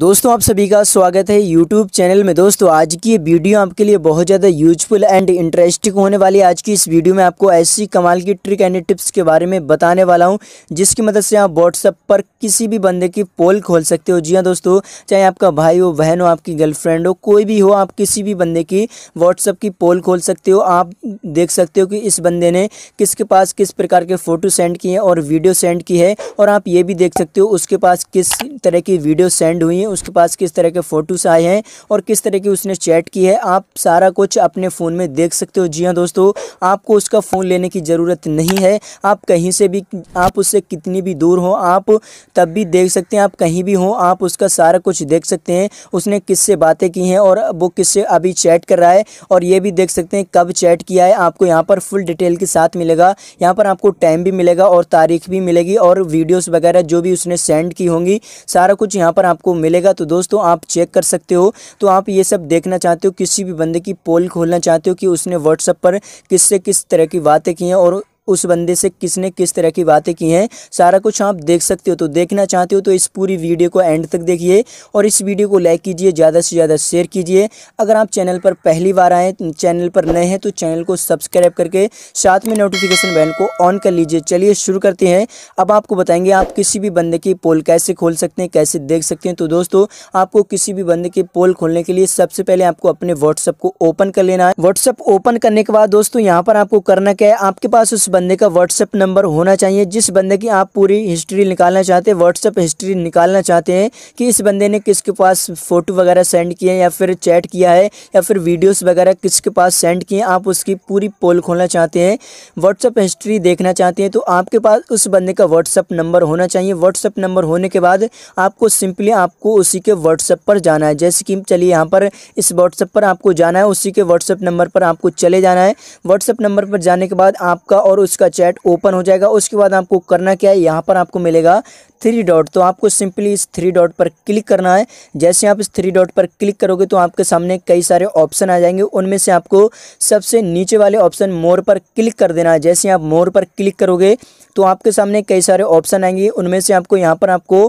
दोस्तों आप सभी का स्वागत है यूट्यूब चैनल में दोस्तों आज की ये वीडियो आपके लिए बहुत ज़्यादा यूजफुल एंड इंटरेस्टिंग होने वाली है आज की इस वीडियो में आपको ऐसी कमाल की ट्रिक एंड टिप्स के बारे में बताने वाला हूं जिसकी मदद से आप व्हाट्सएप पर किसी भी बंदे की पोल खोल सकते हो जी हाँ दोस्तों चाहे आपका भाई हो बहन हो आपकी गर्लफ्रेंड हो कोई भी हो आप किसी भी बंदे की व्हाट्सअप की पोल खोल सकते हो आप देख सकते हो कि इस बंदे ने किसके पास किस प्रकार के फ़ोटो सेंड किए हैं और वीडियो सेंड की है और आप ये भी देख सकते हो उसके पास किस तरह की वीडियो सेंड हुई उसके पास किस तरह के फ़ोटोस आए हैं और किस तरह की उसने चैट की है आप सारा कुछ अपने फ़ोन में देख सकते हो जी हाँ दोस्तों आपको उसका फ़ोन लेने की ज़रूरत नहीं है आप कहीं से भी आप उससे कितनी भी दूर हो आप तब भी देख सकते हैं आप कहीं भी हो आप उसका सारा कुछ देख सकते हैं उसने किससे बातें की हैं और वो किससे अभी चैट कर रहा है और ये भी देख सकते हैं कब चैट किया है आपको यहाँ पर फुल डिटेल के साथ मिलेगा यहाँ पर आपको टाइम भी मिलेगा और तारीख भी मिलेगी और वीडियोस वगैरह जो भी उसने सेंड की होंगी सारा कुछ यहाँ पर आपको मिलेगा मिलेगा तो दोस्तों आप चेक कर सकते हो तो आप ये सब देखना चाहते हो किसी भी बंदे की पोल खोलना चाहते हो कि उसने व्हाट्सअप पर किससे किस तरह की बातें की हैं और उस बंदे से किसने किस तरह की बातें की हैं सारा कुछ आप देख सकते हो तो देखना चाहते हो तो इस पूरी वीडियो को एंड तक देखिए और इस वीडियो को लाइक कीजिए ज़्यादा से ज़्यादा शेयर कीजिए अगर आप चैनल पर पहली बार आएँ चैनल पर नए हैं तो चैनल को सब्सक्राइब करके साथ में नोटिफिकेशन बैल को ऑन कर लीजिए चलिए शुरू करते हैं अब आपको बताएंगे आप किसी भी बंदे की पोल कैसे खोल सकते हैं कैसे देख सकते हैं तो दोस्तों आपको किसी भी बंदे की पोल खोलने के लिए सबसे पहले आपको अपने व्हाट्सअप को ओपन कर लेना है व्हाट्सअप ओपन करने के बाद दोस्तों यहाँ पर आपको करना क्या है आपके पास उस बंदे का व्हाट्सएप नंबर होना चाहिए जिस बंदे की आप पूरी हिस्ट्री निकालना चाहते हैं व्हाट्सएप हिस्ट्री निकालना चाहते हैं कि इस बंदे ने किसके पास फ़ोटो वगैरह सेंड किए हैं या फिर चैट किया है या फिर वीडियोस वगैरह किसके पास सेंड किए आप उसकी पूरी पोल खोलना चाहते हैं व्हाट्सअप हिस्ट्री देखना चाहते हैं तो आपके पास उस बंदे का व्हाट्सअप नंबर होना चाहिए व्हाट्सअप नंबर होने के बाद आपको सिंपली आपको उसी के व्हाट्सअप पर जाना है जैसे कि चलिए यहाँ पर इस व्हाट्सअप पर आपको जाना है उसी के व्हाट्सअप नंबर पर आपको चले जाना है व्हाट्सअप नंबर पर जाने के बाद आपका और उसका चैट ओपन हो जाएगा उसके बाद आपको करना क्या है यहाँ पर आपको मिलेगा थ्री डॉट तो आपको सिंपली इस थ्री डॉट पर क्लिक करना है जैसे आप इस थ्री डॉट पर क्लिक करोगे तो आपके सामने कई सारे ऑप्शन आ जाएंगे उनमें से आपको सबसे नीचे वाले ऑप्शन मोर पर क्लिक कर देना है जैसे आप मोर पर क्लिक करोगे तो आपके सामने कई सारे ऑप्शन आएंगे उनमें से आपको यहाँ पर आपको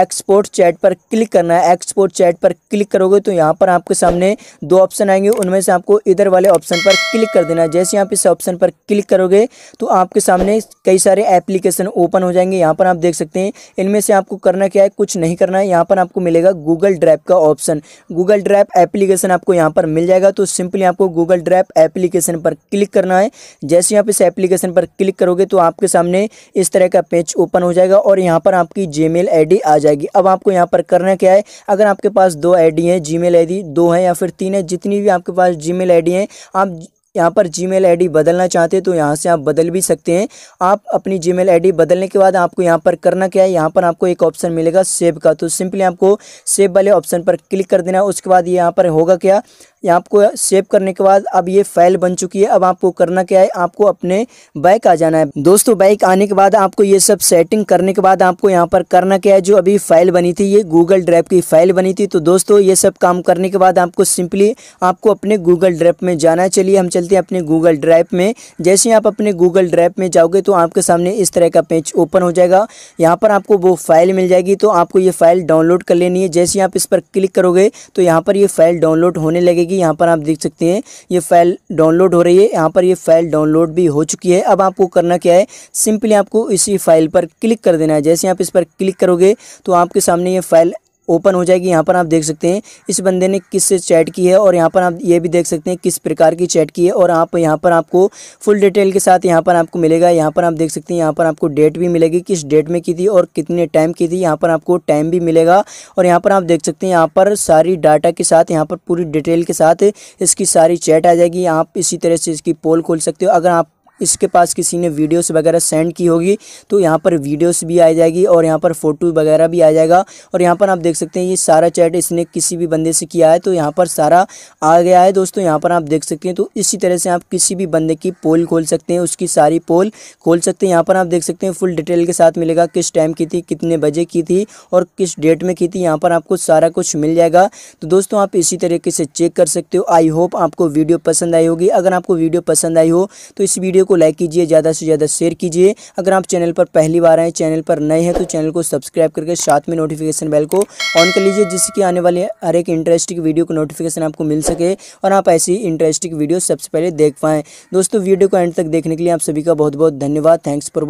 एक्सपोर्ट चैट पर क्लिक करना है एक्सपोर्ट चैट पर क्लिक करोगे तो यहाँ पर आपके सामने दो ऑप्शन आएंगे उनमें से आपको इधर वाले ऑप्शन पर क्लिक कर देना है जैसे आप इस ऑप्शन पर क्लिक करोगे तो आपके सामने कई सारे एप्लीकेशन ओपन हो जाएंगे यहाँ पर आप देख सकते हैं इनमें से आपको करना क्या है कुछ नहीं करना है यहाँ पर आपको मिलेगा गूगल ड्राइव का ऑप्शन गूगल ड्राइव एप्लीकेशन आपको यहाँ पर मिल जाएगा तो सिंपली आपको गूगल ड्राइव एप्लीकेशन पर क्लिक करना है जैसे आप इस एप्लीकेशन पर क्लिक करोगे तो आपके सामने इस तरह का पेज ओपन हो जाएगा और यहाँ पर आपकी जी मेल आ जाएगी अब आपको यहाँ पर करना क्या है अगर आपके पास दो आई डी है जी मेल दो है या फिर तीन है जितनी भी आपके पास जी मेल हैं आप यहाँ पर जी मेल बदलना चाहते हैं तो यहाँ से आप बदल भी सकते हैं आप अपनी जी मेल बदलने के बाद आपको यहाँ पर करना क्या है यहाँ पर आपको एक ऑप्शन मिलेगा सेव का तो सिंपली आपको सेव वाले ऑप्शन पर क्लिक कर देना उसके बाद यहाँ पर होगा क्या यहाँ आपको सेव करने के बाद अब ये फाइल बन चुकी है अब आपको करना क्या है आपको अपने बाइक आ जाना है दोस्तों बाइक आने के बाद आपको ये सब सेटिंग करने के बाद आपको यहाँ पर करना क्या है जो अभी फाइल बनी थी ये गूगल ड्राइव की फाइल बनी थी तो दोस्तों ये सब काम करने के बाद आपको सिंपली आपको अपने गूगल ड्राइव में जाना है चलिए हम चलते हैं अपने गूगल ड्राइव में जैसे आप अपने गूगल ड्राइव में जाओगे तो आपके सामने इस तरह का पेज ओपन हो जाएगा यहाँ पर आपको वो फाइल मिल जाएगी तो आपको ये फाइल डाउनलोड कर लेनी है जैसे आप इस पर क्लिक करोगे तो यहाँ पर ये फाइल डाउनलोड होने लगेगी कि यहाँ पर आप देख सकते हैं ये फाइल डाउनलोड हो रही है यहाँ पर ये फाइल डाउनलोड भी हो चुकी है अब आपको करना क्या है सिंपली आपको इसी फाइल पर क्लिक कर देना है जैसे आप इस पर क्लिक करोगे तो आपके सामने ये फाइल ओपन हो जाएगी यहाँ पर आप देख सकते हैं इस बंदे ने किस से चैट की है और यहाँ पर आप ये भी देख सकते हैं किस प्रकार की चैट की है और आप यहाँ पर आपको फुल डिटेल के साथ यहाँ पर आपको मिलेगा यहाँ पर आप देख सकते हैं यहाँ पर आपको डेट भी मिलेगी किस डेट में की थी और कितने टाइम की थी यहाँ पर आपको टाइम भी मिलेगा और यहाँ पर आप देख सकते हैं यहाँ पर सारी डाटा के साथ यहाँ पर पूरी डिटेल के साथ इसकी सारी चैट आ जाएगी आप इसी तरह से इसकी पोल खोल सकते हो अगर आप इसके पास किसी ने वीडियोस वगैरह सेंड की होगी तो यहाँ पर वीडियोस भी आ जाएगी और यहाँ पर फ़ोटो वगैरह भी आ जाएगा और यहाँ पर आप देख सकते हैं ये सारा चैट इसने किसी भी बंदे से किया है तो यहाँ पर सारा आ गया है दोस्तों यहाँ पर आप देख सकते हैं तो इसी तरह से आप किसी भी बंदे की पोल खोल सकते हैं उसकी सारी पोल खोल सकते हैं यहाँ पर आप देख सकते हैं फुल डिटेल के साथ मिलेगा किस टाइम की थी कितने बजे की थी और किस डेट में की थी यहाँ पर आपको सारा कुछ मिल जाएगा तो दोस्तों आप इसी तरीके से चेक कर सकते हो आई होप आपको वीडियो पसंद आई होगी अगर आपको वीडियो पसंद आई हो तो इस वीडियो वीडियो को लाइक कीजिए ज़्यादा से ज़्यादा शेयर कीजिए अगर आप चैनल पर पहली बार आए चैनल पर नए हैं तो चैनल को सब्सक्राइब करके साथ में नोटिफिकेशन बेल को ऑन कर लीजिए जिससे कि आने वाले हर एक इंटरेस्टिंग वीडियो को नोटिफिकेशन आपको मिल सके और आप ऐसी इंटरेस्टिंग वीडियो सबसे पहले देख पाएँ दोस्तों वीडियो को एंड तक देखने के लिए आप सभी का बहुत बहुत धन्यवाद थैंक्स फॉर